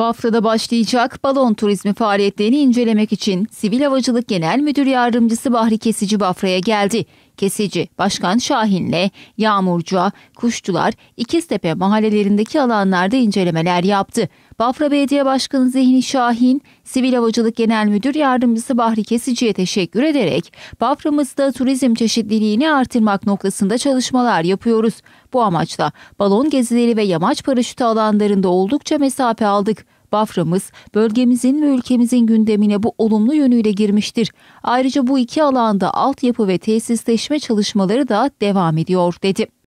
Bafra'da başlayacak balon turizmi faaliyetlerini incelemek için Sivil Havacılık Genel Müdür Yardımcısı Bahri Kesici Bafra'ya geldi. Kesici, Başkan Şahin'le Yağmurcuğa, Kuşçular, İkiztepe mahallelerindeki alanlarda incelemeler yaptı. Bafra Belediye Başkanı Zihni Şahin, Sivil Havacılık Genel Müdür Yardımcısı Bahri Kesici'ye teşekkür ederek Bafra'mızda turizm çeşitliliğini artırmak noktasında çalışmalar yapıyoruz. Bu amaçla balon gezileri ve yamaç paraşütü alanlarında oldukça mesafe aldık. Bafra'mız bölgemizin ve ülkemizin gündemine bu olumlu yönüyle girmiştir. Ayrıca bu iki alanda altyapı ve tesisleşme çalışmaları da devam ediyor dedi.